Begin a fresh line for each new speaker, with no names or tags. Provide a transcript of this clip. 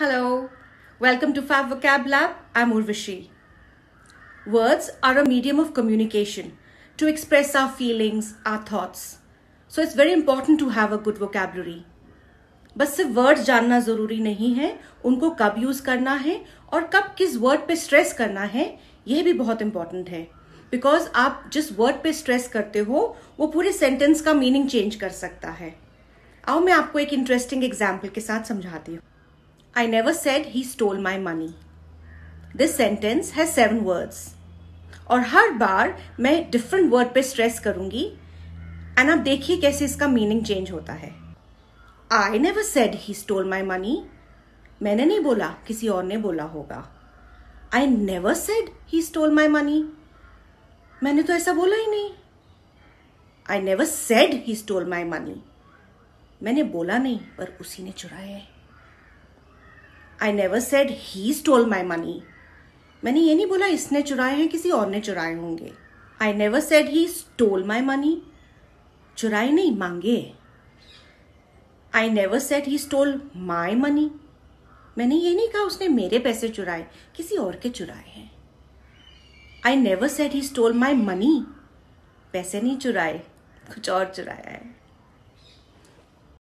Hello, welcome to Fab Vocab Lab. I'm Urvashi. Words are a medium of communication to express our feelings, our thoughts. So it's very important to have a good vocabulary. बस सिर्फ words जानना ज़रूरी नहीं है उनको कब use करना है और कब किस वर्ड पे स्ट्रेस करना है यह भी बहुत इंपॉर्टेंट है बिकॉज आप जिस वर्ड पे स्ट्रेस करते हो वो पूरे सेंटेंस का मीनिंग चेंज कर सकता है आओ मैं आपको एक इंटरेस्टिंग एग्जाम्पल के साथ समझाती हूँ I never said he stole my money. This sentence has seven words. और हर बार मैं different word पे stress करूंगी एंड आप देखिए कैसे इसका मीनिंग चेंज होता है I never said he stole my money मैंने नहीं बोला किसी और ने बोला होगा I never said he stole my money मैंने तो ऐसा बोला ही नहीं I never said he stole my money मैंने बोला नहीं पर उसी ने चुराया है I never said he stole my money मैंने ये नहीं बोला इसने चुराए हैं किसी और ने चुराए होंगे I never said he stole my money चुराए नहीं मांगे I never said he stole my money मैंने ये नहीं कहा उसने मेरे पैसे चुराए किसी और के चुराए हैं I never said he stole my money पैसे नहीं चुराए कुछ और चुराया है